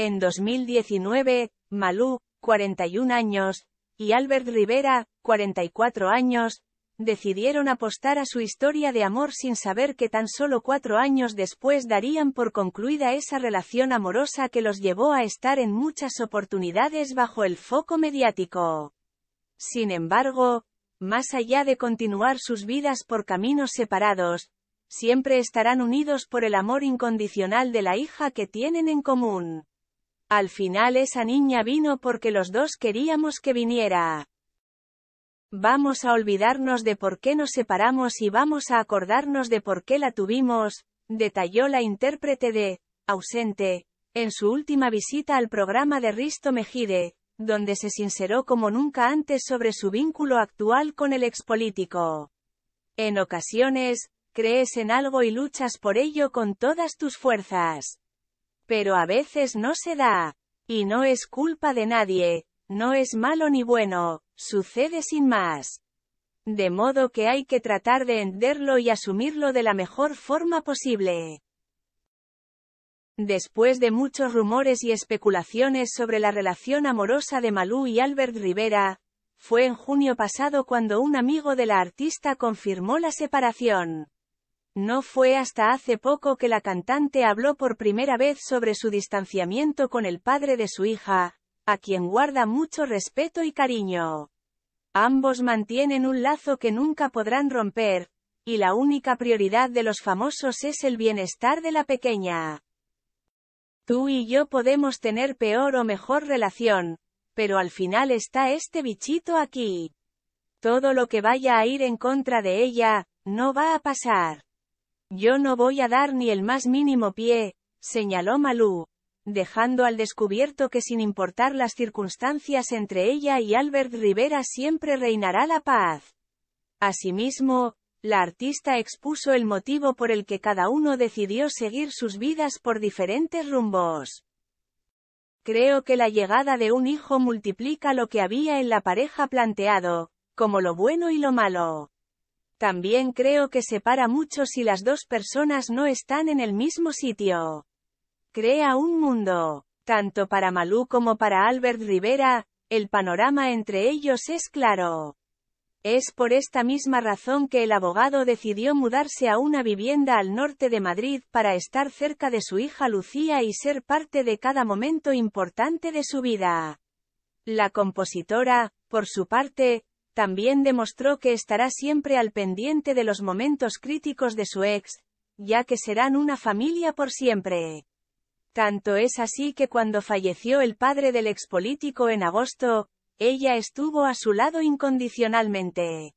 En 2019, Malú, 41 años, y Albert Rivera, 44 años, decidieron apostar a su historia de amor sin saber que tan solo cuatro años después darían por concluida esa relación amorosa que los llevó a estar en muchas oportunidades bajo el foco mediático. Sin embargo, más allá de continuar sus vidas por caminos separados, siempre estarán unidos por el amor incondicional de la hija que tienen en común. Al final esa niña vino porque los dos queríamos que viniera. Vamos a olvidarnos de por qué nos separamos y vamos a acordarnos de por qué la tuvimos, detalló la intérprete de, ausente, en su última visita al programa de Risto Mejide, donde se sinceró como nunca antes sobre su vínculo actual con el expolítico. En ocasiones, crees en algo y luchas por ello con todas tus fuerzas. Pero a veces no se da. Y no es culpa de nadie, no es malo ni bueno, sucede sin más. De modo que hay que tratar de entenderlo y asumirlo de la mejor forma posible. Después de muchos rumores y especulaciones sobre la relación amorosa de Malú y Albert Rivera, fue en junio pasado cuando un amigo de la artista confirmó la separación. No fue hasta hace poco que la cantante habló por primera vez sobre su distanciamiento con el padre de su hija, a quien guarda mucho respeto y cariño. Ambos mantienen un lazo que nunca podrán romper, y la única prioridad de los famosos es el bienestar de la pequeña. Tú y yo podemos tener peor o mejor relación, pero al final está este bichito aquí. Todo lo que vaya a ir en contra de ella, no va a pasar. Yo no voy a dar ni el más mínimo pie, señaló Malú, dejando al descubierto que sin importar las circunstancias entre ella y Albert Rivera siempre reinará la paz. Asimismo, la artista expuso el motivo por el que cada uno decidió seguir sus vidas por diferentes rumbos. Creo que la llegada de un hijo multiplica lo que había en la pareja planteado, como lo bueno y lo malo. También creo que separa mucho si las dos personas no están en el mismo sitio. Crea un mundo. Tanto para Malú como para Albert Rivera, el panorama entre ellos es claro. Es por esta misma razón que el abogado decidió mudarse a una vivienda al norte de Madrid para estar cerca de su hija Lucía y ser parte de cada momento importante de su vida. La compositora, por su parte, también demostró que estará siempre al pendiente de los momentos críticos de su ex, ya que serán una familia por siempre. Tanto es así que cuando falleció el padre del expolítico en agosto, ella estuvo a su lado incondicionalmente.